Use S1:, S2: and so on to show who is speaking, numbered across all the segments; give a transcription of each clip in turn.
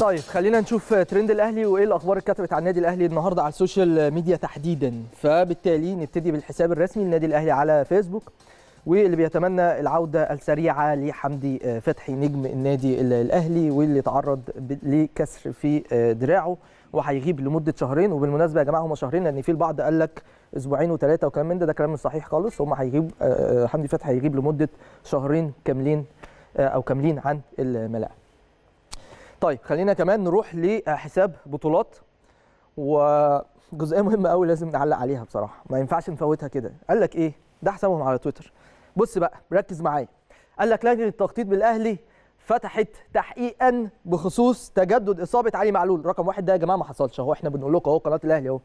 S1: طيب خلينا نشوف ترند الاهلي وايه الاخبار اللي اتكتبت عن النادي الاهلي النهارده على السوشيال ميديا تحديدا فبالتالي نبتدي بالحساب الرسمي للنادي الاهلي على فيسبوك واللي بيتمنى العوده السريعه لحمدي آه، فتحي نجم النادي الاهلي واللي تعرض لكسر في آه، دراعه وهيغيب لمده شهرين وبالمناسبه يا جماعه هم شهرين لان في البعض قال لك اسبوعين وثلاثه وكلام من ده ده كلام مش صحيح خالص هم هيغيب آه، حمدي فتحي هيغيب لمده شهرين كاملين او كاملين عن الملاعب طيب خلينا كمان نروح لحساب بطولات وجزئيه مهمه قوي لازم نعلق عليها بصراحه ما ينفعش نفوتها كده قال لك ايه ده حسابهم على تويتر بص بقى ركز معايا قال لك لجنه التخطيط بالاهلي فتحت تحقيقا بخصوص تجدد اصابه علي معلول رقم واحد ده يا جماعه ما حصلش اهو احنا بنقول لكم اهو قناه الاهلي اهو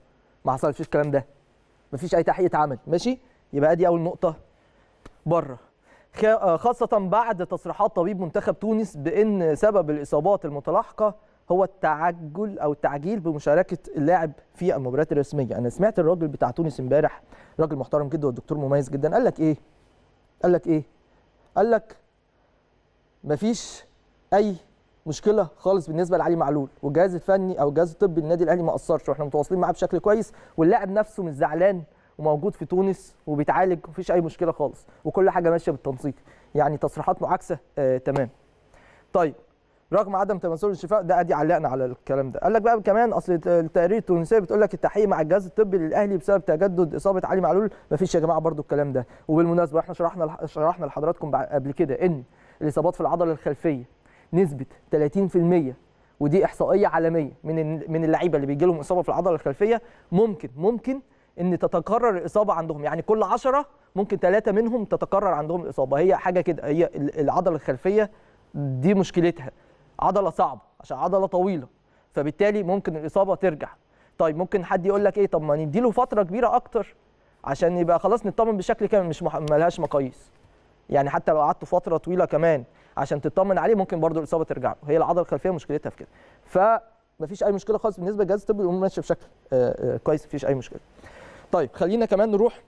S1: ما حصلش الكلام ده ما فيش اي تحقيق اتعمل ماشي يبقى ادي اول نقطه بره آه، خاصة بعد تصريحات طبيب منتخب تونس بأن سبب الإصابات المتلاحقة هو التعجل أو التعجيل بمشاركة اللاعب في المباريات الرسمية أنا سمعت الراجل بتاع تونس امبارح راجل محترم جدا والدكتور مميز جدا قال لك إيه قال لك إيه قال لك مفيش أي مشكله خالص بالنسبه لعلي معلول والجهاز الفني او الجهاز الطبي النادي الاهلي ما قصرش واحنا متواصلين معاه بشكل كويس واللاعب نفسه مش زعلان وموجود في تونس وبيتعالج ومفيش اي مشكله خالص وكل حاجه ماشيه بالتنسيق يعني تصريحات معاكسه آه تمام طيب رغم عدم تمثل الشفاء ده ادي علقنا على الكلام ده قال لك بقى كمان اصل التقارير التونسيه بتقول لك التحقيق مع الجهاز الطبي للاهلي بسبب تجدد اصابه علي معلول مفيش يا جماعه برضو الكلام ده وبالمناسبه احنا شرحنا شرحنا لحضراتكم قبل كده ان الاصابات في العضله الخلفيه نسبه 30% ودي احصائيه عالميه من من اللعيبه اللي بيجي لهم اصابه في العضله الخلفيه ممكن ممكن ان تتكرر الاصابه عندهم يعني كل 10 ممكن ثلاثه منهم تتكرر عندهم الاصابه هي حاجه كده هي العضله الخلفيه دي مشكلتها عضله صعبه عشان عضله طويله فبالتالي ممكن الاصابه ترجع طيب ممكن حد يقول لك ايه طب ما نديله فتره كبيره اكتر عشان يبقى خلاص نطمن بشكل كامل مش ملهاش مقاييس يعني حتى لو قعدت فتره طويله كمان عشان تطمن عليه ممكن برضو الاصابه ترجع له هي العضله الخلفيه مشكلتها في كده فمفيش مفيش اي مشكله خالص بالنسبه للجهاز الطبي الامور ماشي بشكل آه، آه، كويس مفيش اي مشكله طيب خلينا كمان نروح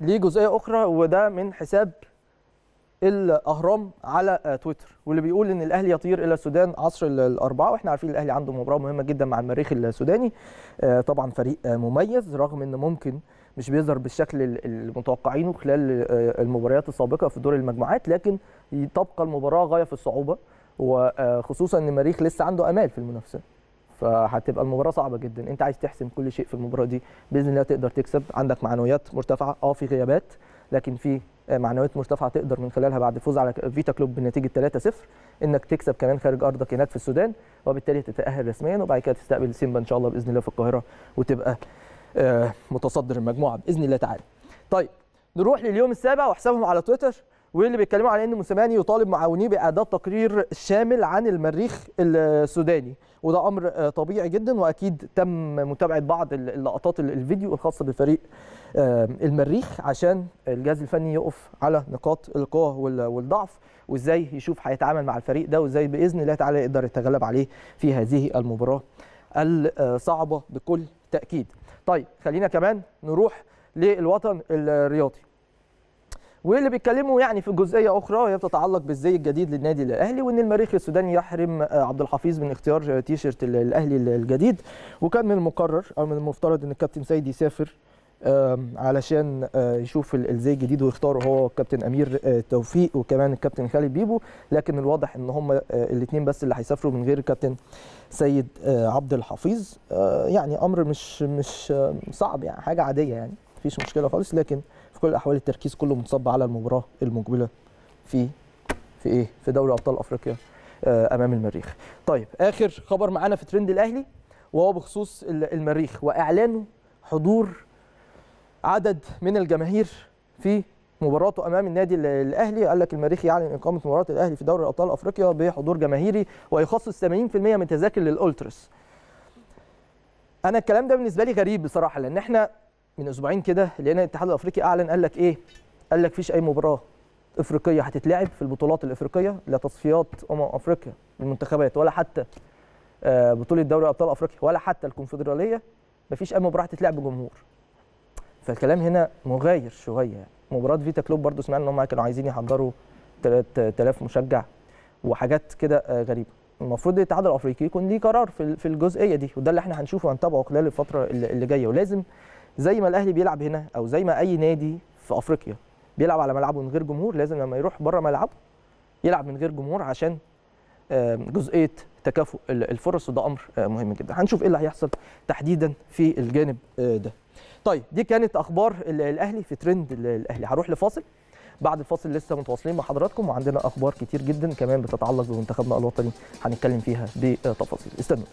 S1: لجزئيه اخرى وده من حساب الاهرام على آه، تويتر واللي بيقول ان الاهلي يطير الى السودان عصر الاربعاء واحنا عارفين الاهلي عنده مباراه مهمه جدا مع المريخ السوداني آه، طبعا فريق آه، مميز رغم ان ممكن مش بيظهر بالشكل المتوقعينه خلال المباريات السابقه في دور المجموعات لكن تبقى المباراه غايه في الصعوبه وخصوصا ان المريخ لسه عنده امال في المنافسه فهتبقى المباراه صعبه جدا انت عايز تحسم كل شيء في المباراه دي باذن الله تقدر تكسب عندك معنويات مرتفعه اه في غيابات لكن في آه، معنويات مرتفعه تقدر من خلالها بعد الفوز على فيتا كلوب بنتيجه 3-0 انك تكسب كمان خارج ارضك هناك في السودان وبالتالي تتاهل رسميا وبعد كده تستقبل سيمبا ان شاء الله باذن الله في القاهره وتبقى آه، متصدر المجموعه باذن الله تعالى. طيب نروح لليوم السابع وحسابهم على تويتر واللي بيتكلموا على ان موسيماني يطالب معاونيه باداء تقرير شامل عن المريخ السوداني وده امر آه، طبيعي جدا واكيد تم متابعه بعض اللقطات الفيديو الخاصه بفريق المريخ عشان الجهاز الفني يقف على نقاط القوه والضعف وازاي يشوف هيتعامل مع الفريق ده وازاي باذن الله تعالى يقدر يتغلب عليه في هذه المباراه الصعبه بكل تاكيد. طيب خلينا كمان نروح للوطن الرياضي. واللي بيتكلموا يعني في جزئيه اخرى وهي بتتعلق بالزي الجديد للنادي الاهلي وان المريخ السوداني يحرم آه، عبد الحفيظ من اختيار آه، تيشيرت الاهلي الجديد وكان من المقرر او من المفترض ان الكابتن سيد يسافر علشان آه، يشوف الزي الجديد ويختاره هو والكابتن امير توفيق وكمان الكابتن خالد بيبو لكن الواضح ان هم الاثنين بس اللي هيسافروا من غير الكابتن سيد عبد الحفيظ يعني امر مش مش صعب يعني حاجه عاديه يعني مفيش مشكله خالص لكن في كل الاحوال التركيز كله منصب على المباراه المقبله في في ايه في دوري ابطال افريقيا آه، امام المريخ طيب اخر خبر معانا في ترند الاهلي وهو بخصوص المريخ واعلانه حضور عدد من الجماهير في مباراته امام النادي الاهلي قال لك المريخ يعلن اقامه مباراه الاهلي في دوري ابطال افريقيا بحضور جماهيري ويخصص 80% من تذاكر للالترس انا الكلام ده بالنسبه لي غريب بصراحه لان احنا من اسبوعين كده لقينا الاتحاد الافريقي اعلن قال لك ايه؟ قال لك فيش اي مباراه افريقيه هتتلعب في البطولات الافريقيه لا تصفيات امم افريقيا للمنتخبات ولا حتى آه، بطوله دوري ابطال افريقيا ولا حتى الكونفدراليه مفيش اي مباراه هتتلعب بجمهور. فالكلام هنا مغاير شويه يعني مباراه فيتا كلوب برضو سمعنا ان هم كانوا عايزين يحضروا 3000 مشجع وحاجات كده آه، غريبه. المفروض الاتحاد الافريقي يكون ليه قرار في الجزئيه دي وده اللي احنا هنشوفه وهنتابعه خلال الفتره اللي جايه ولازم زي ما الاهلي بيلعب هنا او زي ما اي نادي في افريقيا بيلعب على ملعبه من غير جمهور لازم لما يروح بره ملعبه يلعب من غير جمهور عشان آه، جزئيه تكافؤ الفرص وده امر آه، مهم جدا هنشوف ايه اللي هيحصل تحديدا في الجانب آه، ده طيب دي كانت اخبار الاهلي في ترند الاهلي هروح لفاصل بعد الفاصل لسه متواصلين مع حضراتكم وعندنا اخبار كتير جدا كمان بتتعلق بمنتخبنا الوطني هنتكلم فيها بتفاصيل استنوا